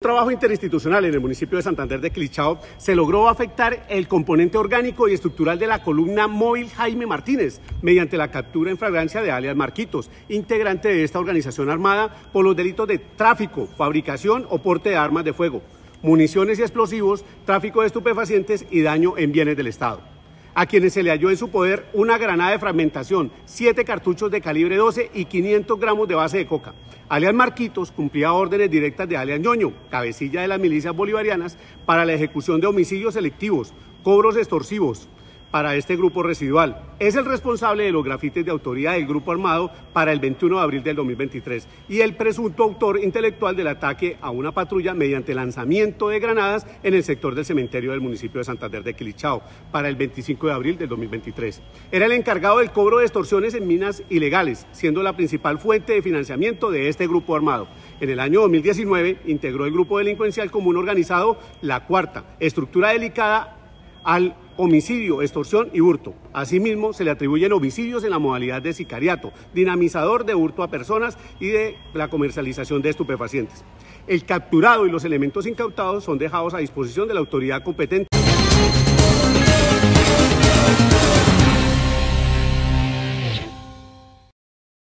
trabajo interinstitucional en el municipio de Santander de Quilichao se logró afectar el componente orgánico y estructural de la columna móvil Jaime Martínez mediante la captura en fragancia de alias Marquitos, integrante de esta organización armada por los delitos de tráfico, fabricación o porte de armas de fuego, municiones y explosivos, tráfico de estupefacientes y daño en bienes del Estado a quienes se le halló en su poder una granada de fragmentación, siete cartuchos de calibre 12 y 500 gramos de base de coca. Alián Marquitos cumplía órdenes directas de Alián Ñoño, cabecilla de las milicias bolivarianas, para la ejecución de homicidios selectivos, cobros extorsivos, para este grupo residual. Es el responsable de los grafites de autoría del grupo armado para el 21 de abril del 2023 y el presunto autor intelectual del ataque a una patrulla mediante lanzamiento de granadas en el sector del cementerio del municipio de Santander de Quilichao para el 25 de abril del 2023. Era el encargado del cobro de extorsiones en minas ilegales, siendo la principal fuente de financiamiento de este grupo armado. En el año 2019 integró el grupo delincuencial común organizado La Cuarta, estructura delicada al homicidio, extorsión y hurto. Asimismo, se le atribuyen homicidios en la modalidad de sicariato, dinamizador de hurto a personas y de la comercialización de estupefacientes. El capturado y los elementos incautados son dejados a disposición de la autoridad competente.